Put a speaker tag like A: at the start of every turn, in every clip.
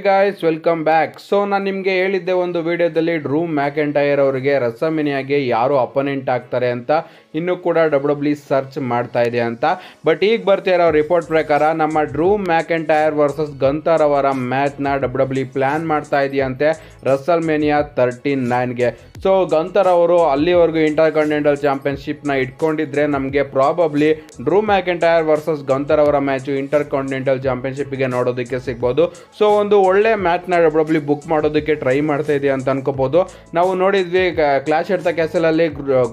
A: ಹೇ guys welcome back so ನಾನು ನಿಮಗೆ ಹೇಳಿದ್ದೆ ಒಂದು ವಿಡಿಯೋದಲ್ಲಿ ಡ್ರೂ ಮ್ಯಾಕೆಂಟೈರ್ ಅವರಿಗೆ ರಸಮಿನಿಯಾಗಿ ಯಾರು ಅಪೋನೆಂಟ್ ಆಗ್ತಾರೆ ಅಂತ ಇನ್ನೂ ಕೂಡ ಡಬ್ಲ್ಯೂ ಡಬ್ಲ್ಯೂ ಸರ್ಚ್ ಮಾಡ್ತಾ ಇದೆ ಅಂತ ಬಟ್ ಈಗ ಬರ್ತಾ ಇರೋ ರಿಪೋರ್ಟ್ ಪ್ರಕಾರ ನಮ್ಮ ಡ್ರೂ ಮ್ಯಾಕೆಂಟೈರ್ ವರ್ಸಸ್ ಗಂತರ್ ಅವರ ಮ್ಯಾಚ್ನ ಡಬ್ಲ್ಯೂ ಡಬ್ಲ್ಯೂ ಪ್ಲ್ಯಾನ್ ಮಾಡ್ತಾ ಇದೆಯಂತೆ ರಸಲ್ ಮೇನಿಯಾ ತರ್ಟಿ ನೈನ್ಗೆ ಸೊ ಗಂಥರ್ ಅವರು ಅಲ್ಲಿವರೆಗೂ ಇಂಟರ್ ಕಾಂಟಿನೆಂಟಲ್ ಚಾಂಪಿಯನ್ಶಿಪ್ನ ಇಟ್ಕೊಂಡಿದ್ರೆ ನಮಗೆ probably Drew McIntyre versus Gunther ಅವರ ಮ್ಯಾಚು ಇಂಟರ್ ಕಾಂಟಿನೆಂಟಲ್ ಚಾಂಪಿಯನ್ಶಿಪ್ಗೆ ನೋಡೋದಕ್ಕೆ ಸಿಗ್ಬೋದು ಸೊ ಒಂದು ಒಳ್ಳೆ ಮ್ಯಾಚ್ನ ಡಬ್ಲಬ್ಲಿ ಬುಕ್ ಮಾಡೋದಕ್ಕೆ ಟ್ರೈ ಮಾಡ್ತಾ ಇದೆ ಅಂತ ಅನ್ಕೋಬೋದು ನಾವು ನೋಡಿದ್ವಿ ಕ್ಲಾಶ್ ಎಡ್ತ ಕ್ಯಾಸಲಲ್ಲಿ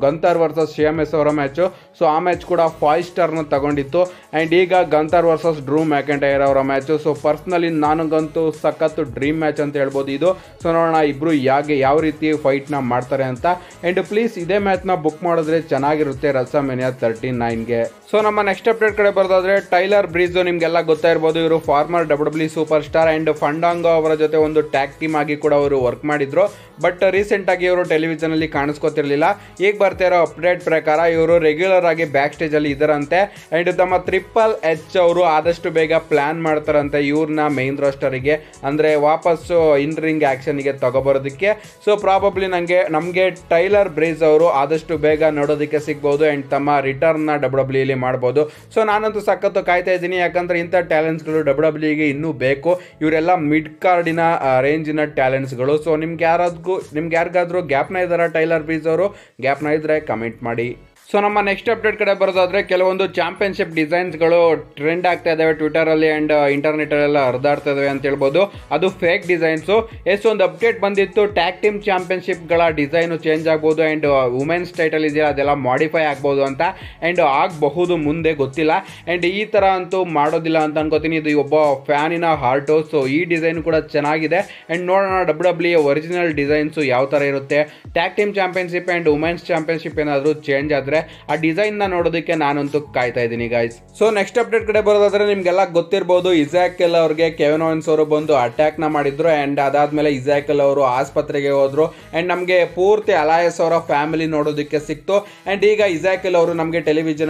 A: Gunther versus Sheamus ಅವರ ಮ್ಯಾಚು ಸೊ ಆ ಮ್ಯಾಚ್ ಕೂಡ ಫೈವ್ ಸ್ಟಾರ್ನ ತಗೊಂಡಿತ್ತು ಆ್ಯಂಡ್ ಈಗ ಗಂತರ್ ವರ್ಸಸ್ ಡ್ರೂ ಮ್ಯಾಕೆಂಟೈರ್ ಅವರ ಮ್ಯಾಚು ಸೊ ಪರ್ಸ್ನಲಿ ನನಗಂತೂ ಸಖತ್ತು ಡ್ರೀಮ್ ಮ್ಯಾಚ್ ಅಂತ ಹೇಳ್ಬೋದು ಇದು ಸೊ ನೋಡೋಣ ಇಬ್ಬರು ಯಾಕೆ ಯಾವ ರೀತಿ ಫೈಟ್ನ ಮಾಡಿ ಮಾಡ್ತಾರೆ ಅಂತ ಅಂಡ್ ಪ್ಲೀಸ್ ಇದೇ ನ ಬುಕ್ ಮಾಡಿದ್ರೆ ಚೆನ್ನಾಗಿರುತ್ತೆ ರಸಮೆನಿಯಾ ತರ್ಟಿ ನೈನ್ಗೆ ಸೊ ನಮ್ಮ ನೆಕ್ಸ್ಟ್ ಅಪ್ಡೇಟ್ ಕಡೆ ಬರೋದಾದ್ರೆ ಟೈಲರ್ ಬ್ರಿಜ್ ನಿಮಗೆಲ್ಲ ಗೊತ್ತಾ ಇರ್ಬೋದು ಇವರು former W superstar and Fandango ಅವರ ಜೊತೆ ಒಂದು ಟ್ಯಾಕ್ ಟೀಮ್ ಆಗಿ ಕೂಡ ಅವರು ವರ್ಕ್ ಮಾಡಿದ್ರು ಬಟ್ ರೀಸೆಂಟಾಗಿ ಇವರು ಟೆಲಿವಿಷನಲ್ಲಿ ಕಾಣಿಸ್ಕೊತಿರ್ಲಿಲ್ಲ ಈಗ ಬರ್ತಾ ಇರೋ ಅಪ್ಡೇಟ್ ಪ್ರಕಾರ ಇವರು ರೆಗ್ಯುಲರ್ ಆಗಿ ಬ್ಯಾಕ್ ಸ್ಟೇಜಲ್ಲಿ ಇದರಂತೆ ಆ್ಯಂಡ್ ತಮ್ಮ ಟ್ರಿಪಲ್ ಎಚ್ ಅವರು ಆದಷ್ಟು ಬೇಗ ಪ್ಲಾನ್ ಮಾಡ್ತಾರಂತೆ ಇವ್ರನ್ನ ಮೈನ್ ರೋಸ್ಟರಿಗೆ ಅಂದರೆ ವಾಪಸ್ಸು ಇನ್ ರಿಂಗ್ ಆ್ಯಕ್ಷನ್ಗೆ ತಗೊಬರೋದಕ್ಕೆ ಸೊ ಪ್ರಾಬಬ್ಲಿ ನನಗೆ ನಮಗೆ ಟೈಲರ್ ಬ್ರೇಜ್ ಅವರು ಆದಷ್ಟು ಬೇಗ ನೋಡೋದಕ್ಕೆ ಸಿಗ್ಬೋದು ಆ್ಯಂಡ್ ತಮ್ಮ ರಿಟರ್ನ್ನ ಡಬ್ಲ್ಯೂ ಡಬ್ಲ್ಯೂಲಿ ಮಾಡ್ಬೋದು ಸೊ ನಾನಂತೂ ಸಖತ್ತು ಕಾಯ್ತಾ ಇದ್ದೀನಿ ಯಾಕಂದರೆ ಇಂಥ ಟ್ಯಾಲೆಂಟ್ಸ್ಗಳು ಡಬ್ಲ್ಯೂ ಡಬ್ಲ್ಯೂಗೆ ಇನ್ನೂ ಬೇಕು ಇವರೆಲ್ಲ ಮಿಡ್ ಕಾರ್ಡಿನ ರೇಂಜಿನ ಟ್ಯಾಲೆಂಟ್ಸ್ಗಳು ಸೊ ನಿಮ್ಗೆ ಯಾರಾದಗೂ ನಿಮ್ಗೆ ಯಾರಿಗಾದರೂ ಗ್ಯಾಪ್ನ ಇದ್ದಾರಾ ಟೈಲರ್ ಬ್ರೀಜ್ ಅವರು ಗ್ಯಾಪ್ನ ಇದ್ದರೆ ಕಮೆಂಟ್ ಮಾಡಿ ಸೊ ನಮ್ಮ ನೆಕ್ಸ್ಟ್ ಅಪ್ಡೇಟ್ ಕಡೆ ಬರೋದಾದ್ರೆ ಕೆಲವೊಂದು ಚಾಂಪಿಯನ್ಶಿಪ್ ಡಿಸೈನ್ಸ್ಗಳು ಟ್ರೆಂಡ್ ಆಗ್ತಾ ಇದ್ದಾವೆ ಟ್ವಿಟರಲ್ಲಿ ಆ್ಯಂಡ್ ಇಂಟರ್ನೆಟಲ್ಲೆಲ್ಲ uh, ಹರಿದಾಡ್ತಾ ಇದಾವೆ ಅಂತ ಹೇಳ್ಬೋದು ಅದು ಫೇಕ್ ಡಿಸೈನ್ಸು ಎಸ್ ಒಂದು ಅಪ್ಡೇಟ್ ಬಂದಿತ್ತು ಟ್ಯಾಗ್ ಟೀಮ್ ಚಾಂಪಿಯನ್ಶಿಪ್ಗಳ ಡಿಸೈನು ಚೇಂಜ್ ಆಗ್ಬೋದು ಆ್ಯಂಡ್ ವುಮೆನ್ಸ್ ಟೈಟಲ್ ಇದೆಯಲ್ಲ ಅದೆಲ್ಲ ಮಾಡಿಫೈ ಆಗ್ಬೋದು ಅಂತ ಆ್ಯಂಡ್ uh, ಆಗಬಹುದು ಮುಂದೆ ಗೊತ್ತಿಲ್ಲ ಆ್ಯಂಡ್ ಈ ಥರ ಅಂತೂ ಮಾಡೋದಿಲ್ಲ ಅಂತ ಅನ್ಕೋತೀನಿ ಇದು ಒಬ್ಬ ಫ್ಯಾನಿನ ಹಾರ್ಟೋ ಸೊ ಈ ಡಿಸೈನ್ ಕೂಡ ಚೆನ್ನಾಗಿದೆ ಆ್ಯಂಡ್ ನೋಡೋಣ ಡಬ್ಲ್ಯೂ ಡಬ್ಲ್ಯೂ ಒರಿಜಿನಲ್ ಡಿಸೈನ್ಸು ಯಾವ ಥರ ಇರುತ್ತೆ tag team championship and women's championship ಏನಾದರೂ ಚೇಂಜ್ ಆದರೆ ಅಂದ್ರೆ ಆ ನ ನೋಡೋದಕ್ಕೆ ನಾನಂತೂ ಕಾಯ್ತಾ ಇದ್ದೀನಿ ಗೈಸ್ ಸೊ ನೆಕ್ಸ್ಟ್ ಅಪ್ಡೇಟ್ ಕಡೆ ಬರೋದಾದ್ರೆ ನಿಮಗೆಲ್ಲ ಗೊತ್ತಿರಬಹುದು ಇಸಾಕೆಲ್ ಅವ್ರಿಗೆ ಕೆವೆನೋನ್ಸ್ ಅವರು ಬಂದು ಅಟ್ಯಾಕ್ ನ ಮಾಡಿದ್ರು ಅದಾದ ಮೇಲೆ ಇಸಾಕೆಲ್ ಅವರು ಆಸ್ಪತ್ರೆಗೆ ಹೋದ್ರು ಅಂಡ್ ನಮಗೆ ಪೂರ್ತಿ ಅಲಾಯಸ್ ಅವರ ಫ್ಯಾಮಿಲಿ ನೋಡೋದಕ್ಕೆ ಸಿಕ್ತು ಅಂಡ್ ಈಗ ಇಸಾಕೆಲ್ ಅವರು ನಮಗೆ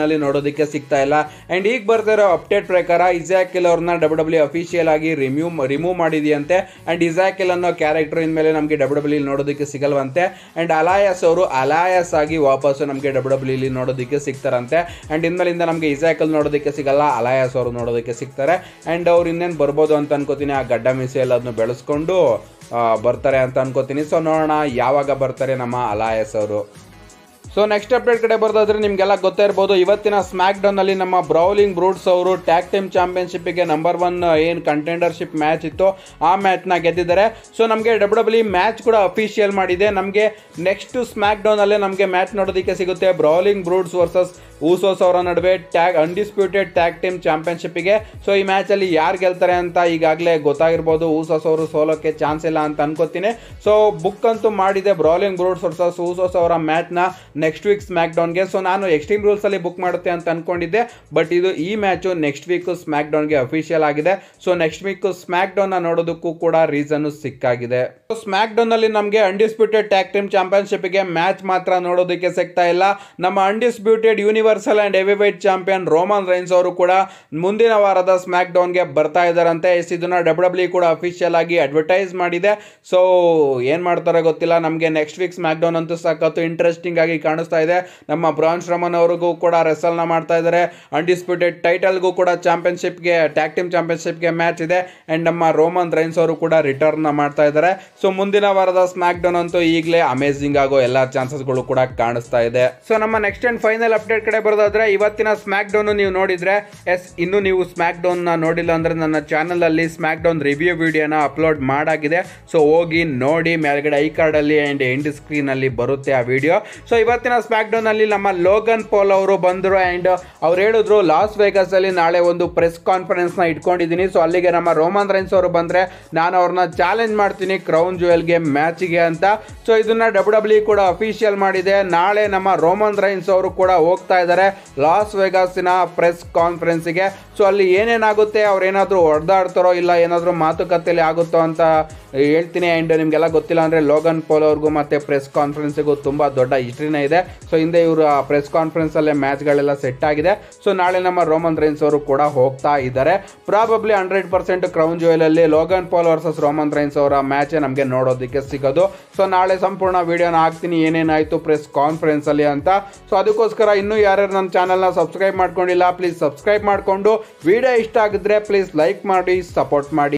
A: ಅಲ್ಲಿ ನೋಡೋದಕ್ಕೆ ಸಿಗ್ತಾ ಇಲ್ಲ ಅಂಡ್ ಈಗ ಬರ್ತಿರೋ ಅಪ್ಡೇಟ್ ಪ್ರಕಾರ ಇಸಾಕೆಲ್ ಅವ್ರನ್ನ ಡಬ್ಲ್ಯೂ ಡಬ್ಲ್ಯೂ ಅಫಿಷಿಯಲ್ ಆಗಿ ರಿಮ್ಯೂ ರಿಮೂವ್ ಮಾಡಿದೆಯಂತೆ ಅಂಡ್ ಇಸಾಕೆಲ್ ಅನ್ನೋ ಕ್ಯಾರೆಕ್ಟರ್ ಮೇಲೆ ನಮಗೆ ಡಬ್ಲ್ಯೂ ಡಬ್ಲ್ಯೂ ನೋಡೋದಕ್ಕೆ ಸಿಗಲ್ವಂತೆ ಅಂಡ್ ಅಲಾಯಸ್ ಅವರು ಅಲಾಯಸ್ ಆಗಿ ವಾಪಸ್ ನಮಗೆ ಡಬ್ಲ್ಯೂ ಇಲ್ಲಿ ನೋಡೋದಕ್ಕೆ ಸಿಗ್ತಾರಂತೆ ಅಂಡ್ ಇನ್ಮೇಲಿಂದ ನಮಗೆ ಇಸಾಕಲ್ ನೋಡೋದಕ್ಕೆ ಸಿಗಲ್ಲ ಅಲಾಯಾಸ್ ಅವರು ನೋಡೋದಕ್ಕೆ ಸಿಗ್ತಾರೆ ಅಂಡ್ ಅವ್ರು ಇನ್ನೇನು ಬರ್ಬೋದು ಅಂತ ಅನ್ಕೋತೀನಿ ಆ ಗಡ್ಡ ಮಿಸೈಲ್ ಅದನ್ನು ಬೆಳೆಸ್ಕೊಂಡು ಬರ್ತಾರೆ ಅಂತ ಅನ್ಕೋತೀನಿ ಸೊ ನೋಡೋಣ ಯಾವಾಗ ಬರ್ತಾರೆ ನಮ್ಮ ಅಲಾಯಸ್ ಅವರು ಸೊ ನೆಕ್ಸ್ಟ್ ಅಪ್ಡೇಟ್ ಕಡೆ ಬರೋದಾದ್ರೆ ನಿಮಗೆಲ್ಲ ಗೊತ್ತೇ ಇರ್ಬೋದು ಇವತ್ತಿನ ಸ್ಮ್ಯಾಕ್ ಅಲ್ಲಿ ನಮ್ಮ ಬ್ರೌಲಿಂಗ್ ಬ್ರೂಟ್ಸ್ ಅವರು ಟ್ಯಾಕ್ ಟೀಮ್ ಚಾಂಪಿಯನ್ಶಿಪ್ಗೆ ನಂಬರ್ ಒನ್ ಏನು ಕಂಟೆಂಡರ್ಶಿಪ್ ಮ್ಯಾಚ್ ಇತ್ತು ಆ ಮ್ಯಾಚ್ನ ಗೆದ್ದಿದ್ದಾರೆ ಸೊ ನಮಗೆ ಡಬ್ಲ್ಯೂ ಡಬ್ಲ್ಯೂ ಮ್ಯಾಚ್ ಕೂಡ ಅಫಿಷಿಯಲ್ ಮಾಡಿದೆ ನಮಗೆ ನೆಕ್ಸ್ಟ್ ಸ್ಮ್ಯಾಕ್ ಡೌನಲ್ಲೇ ನಮಗೆ ಮ್ಯಾಚ್ ನೋಡೋದಕ್ಕೆ ಸಿಗುತ್ತೆ ಬ್ರೌಲಿಂಗ್ ಬ್ರೂಟ್ಸ್ ವರ್ಸಸ್ ಊಸೋಸ್ ಅವರ ನಡುವೆ ಟ್ಯಾಗ್ ಅನ್ಡಿಸ್ಪ್ಯೂಟೆಡ್ ಟ್ಯಾಗ್ ಟೀಮ್ ಚಾಂಪಿಯನ್ಶಿಪ್ಗೆ ಸೊ ಈ ಮ್ಯಾಚಲ್ಲಿ ಯಾರು ಗೆಲ್ತಾರೆ ಅಂತ ಈಗಾಗಲೇ ಗೊತ್ತಾಗಿರ್ಬೋದು ಊಸೋಸ್ ಅವರು ಸೋಲೋಕ್ಕೆ ಚಾನ್ಸ್ ಇಲ್ಲ ಅಂತ ಅನ್ಕೋತೀನಿ ಸೊ ಬುಕ್ ಅಂತೂ ಮಾಡಿದೆ ಬ್ರೌಲಿಂಗ್ ಬ್ರೂಡ್ಸ್ ವರ್ಸಸ್ ಊಸೋಸ್ ಅವರ ಮ್ಯಾಚ್ನ ನೆಕ್ಸ್ಟ್ ವೀಕ್ ಸ್ಮ್ಯಾಕ್ ಡೌನ್ಗೆ ಸೊ ನಾನು ಎಕ್ಸ್ಟ್ರೀಮ್ ರೂಲ್ಸಲ್ಲಿ ಬುಕ್ ಮಾಡುತ್ತೆ ಅಂತ ಅನ್ಕೊಂಡಿದ್ದೆ ಬಟ್ ಇದು ಈ ಮ್ಯಾಚು ನೆಕ್ಸ್ಟ್ ವೀಕು ಸ್ಮ್ಯಾಕ್ ಡೌನ್ಗೆ ಅಫಿಷಿಯಲ್ ಆಗಿದೆ ಸೊ ನೆಕ್ಸ್ಟ್ ವೀಕು ಸ್ಮ್ಯಾಕ್ ಡೌನ್ನ ನೋಡೋದಕ್ಕೂ ಕೂಡ ರೀಸನ್ನು ಸಿಕ್ಕಾಗಿದೆ ಸ್ಮ್ಯಾಕ್ ಡೌನ್ ಅಲ್ಲಿ ನಮಗೆ ಅಂಡಿಸ್ಪ್ಯೂಟೆಡ್ ಟ್ಯಾಕ್ ಟೀಮ್ ಗೆ ಮ್ಯಾಚ್ ಮಾತ್ರ ನೋಡೋದಕ್ಕೆ ಸಿಗ್ತಾ ಇಲ್ಲ ನಮ್ಮ undisputed universal and heavyweight champion Roman Reigns ಅವರು ಕೂಡ ಮುಂದಿನ ವಾರದ ಸ್ಮ್ಯಾಕ್ ಗೆ ಬರ್ತಾ ಇದ್ದಾರಂತೆ ಎಸ್ ಇದನ್ನು ಡಬ್ಲ್ಯೂ e ಕೂಡ ಅಫಿಷಿಯಲ್ ಆಗಿ ಅಡ್ವರ್ಟೈಸ್ ಮಾಡಿದೆ ಸೊ ಏನು ಮಾಡ್ತಾರೋ ಗೊತ್ತಿಲ್ಲ ನಮಗೆ ನೆಕ್ಸ್ಟ್ ವೀಕ್ ಸ್ಮ್ಯಾಕ್ಡೌನ್ ಅಂತೂ ಸಾಕತ್ತು ಇಂಟ್ರೆಸ್ಟಿಂಗ್ ಆಗಿ ಕಾಣಿಸ್ತಾ ಇದೆ ನಮ್ಮ ಬ್ರಾನ್ಸ್ ರಮನ್ ಅವ್ರಿಗೂ ಕೂಡ ರೆಸಲ್ನ ಮಾಡ್ತಾ ಇದ್ದಾರೆ ಅನ್ಡಿಸ್ಪ್ಯೂಟೆಡ್ ಟೈಟಲ್ಗೂ ಕೂಡ ಚಾಂಪಿಯನ್ಶಿಪ್ಗೆ ಟ್ಯಾಗ್ ಟೀಮ್ ಚಾಂಪಿಯನ್ಶಿಪ್ಗೆ ಮ್ಯಾಚ್ ಇದೆ ಅಂಡ್ ನಮ್ಮ ರೋಮನ್ ರೈನ್ಸ್ ಅವರು ಕೂಡ ರಿಟರ್ನ್ ಮಾಡ್ತಾ ಇದ್ದಾರೆ ಸೊ ಮುಂದಿನ ವಾರದ ಸ್ಮ್ಯಾಕ್ ಡೌನ್ ಅಂತೂ ಈಗಲೇ ಅಮೇಝಿಂಗ್ ಆಗೋ ಎಲ್ಲ ಚಾನ್ಸಸ್ಗಳು ಕೂಡ ಕಾಣಿಸ್ತಾ ಇದೆ ಸೊ ನಮ್ಮ ನೆಕ್ಸ್ಟ್ ಅಂಡ್ ಫೈನಲ್ ಅಪ್ಡೇಟ್ ಕಡೆ ಬರೋದಾದ್ರೆ ಇವತ್ತಿನ ಸ್ಮ್ಯಾಕ್ ಡೌನ್ ನೀವು ನೋಡಿದ್ರೆ ಎಸ್ ಇನ್ನು ನೀವು ಸ್ಮ್ಯಾಕ್ ಡೌನ್ ನೋಡಿಲ್ಲ ಅಂದ್ರೆ ನನ್ನ ಚಾನಲ್ ಅಲ್ಲಿ ಸ್ಮ್ಯಾಕ್ ಡೌನ್ ರಿವ್ಯೂ ವಿಡಿಯೋನ ಅಪ್ಲೋಡ್ ಮಾಡಾಗಿದೆ ಸೊ ಹೋಗಿ ನೋಡಿ ಮೇಲ್ಗಡೆ ಐ ಕಾರ್ಡ್ ಅಲ್ಲಿ ಅಂಡ್ ಎಂಡ್ ಸ್ಕ್ರೀನ್ ಅಲ್ಲಿ ಬರುತ್ತೆ ಆ ವಿಡಿಯೋ ಸೊ ಇವತ್ತಿನ ಸ್ಮ್ಯಾಕ್ ಡೌನ್ ಅಲ್ಲಿ ನಮ್ಮ ಲೋಗನ್ ಪೋಲ್ ಅವರು ಬಂದರು ಅಂಡ್ ಅವ್ರು ಹೇಳಿದ್ರು ಲಾಸ್ ವೇಗಸ್ ಅಲ್ಲಿ ನಾಳೆ ಒಂದು ಪ್ರೆಸ್ ಕಾನ್ಫರೆನ್ಸ್ ನ ಇಟ್ಕೊಂಡಿದೀನಿ ಸೊ ಅಲ್ಲಿಗೆ ನಮ್ಮ ರೋಮನ್ ರೈನ್ಸ್ ಅವರು ಬಂದ್ರೆ ನಾನು ಅವ್ರನ್ನ ಚಾಲೆಂಜ್ ಮಾಡ್ತೀನಿ ಕ್ರೌ ಕ್ರೌನ್ ಜುವೆಲ್ಗೆ ಮ್ಯಾಚಿಗೆ ಅಂತ ಸೊ ಇದನ್ನ ಡಬ್ಲ್ಯೂ ಡಬ್ಲ್ಯೂ e ಕೂಡ ಅಫಿಷಿಯಲ್ ಮಾಡಿದೆ ನಾಳೆ ನಮ್ಮ ರೋಮನ್ ರೈನ್ಸ್ ಅವರು ಕೂಡ ಹೋಗ್ತಾ ಇದ್ದಾರೆ ಲಾಸ್ ವೆಗಾಸಿನ ಪ್ರೆಸ್ ಗೆ ಸೊ ಅಲ್ಲಿ ಏನೇನಾಗುತ್ತೆ ಅವ್ರು ಏನಾದರೂ ಹೊಡೆದಾಡ್ತಾರೋ ಇಲ್ಲ ಏನಾದರೂ ಮಾತುಕತೆಯಲ್ಲಿ ಆಗುತ್ತೋ ಅಂತ ಹೇಳ್ತೀನಿ ಆ್ಯಂಡ್ ನಿಮಗೆಲ್ಲ ಗೊತ್ತಿಲ್ಲ ಅಂದರೆ ಲೋಗನ್ ಪೋಲ್ ಅವ್ರಿಗೂ ಮತ್ತು ಪ್ರೆಸ್ ಕಾನ್ಫರೆನ್ಸಿಗೂ ತುಂಬ ದೊಡ್ಡ ಹಿಸ್ಟ್ರಿನೇ ಇದೆ ಸೊ ಹಿಂದೆ ಇವರು ಪ್ರೆಸ್ ಕಾನ್ಫರೆನ್ಸಲ್ಲೇ ಮ್ಯಾಚ್ಗಳೆಲ್ಲ ಸೆಟ್ ಆಗಿದೆ ಸೊ ನಾಳೆ ನಮ್ಮ ರೋಮನ್ ರೈನ್ಸ್ ಅವರು ಕೂಡ ಹೋಗ್ತಾ ಇದ್ದಾರೆ ಪ್ರಾಬಬ್ಲಿ ಹಂಡ್ರೆಡ್ ಪರ್ಸೆಂಟ್ ಕ್ರೌನ್ ಜೋಯಲಲ್ಲಿ Logan Paul versus Roman Reigns ಅವರ ಮ್ಯಾಚೇ ನಮಗೆ ನೋಡೋದಕ್ಕೆ ಸಿಗೋದು ಸೊ ನಾಳೆ ಸಂಪೂರ್ಣ ವಿಡಿಯೋನ ಹಾಕ್ತೀನಿ ಏನೇನಾಯಿತು ಪ್ರೆಸ್ ಕಾನ್ಫರೆನ್ಸಲ್ಲಿ ಅಂತ ಸೊ ಅದಕ್ಕೋಸ್ಕರ ಇನ್ನೂ ಯಾರ್ಯಾರು ನನ್ನ ಚಾನಲ್ನ ಸಬ್ಸ್ಕ್ರೈಬ್ ಮಾಡ್ಕೊಂಡಿಲ್ಲ ಪ್ಲೀಸ್ ಸಬ್ಸ್ಕ್ರೈಬ್ ಮಾಡಿಕೊಂಡು ವಿಡಿಯೋ ಇಷ್ಟ ಆಗಿದ್ರೆ ಪ್ಲೀಸ್ ಲೈಕ್ ಮಾಡಿ ಸಪೋರ್ಟ್ ಮಾಡಿ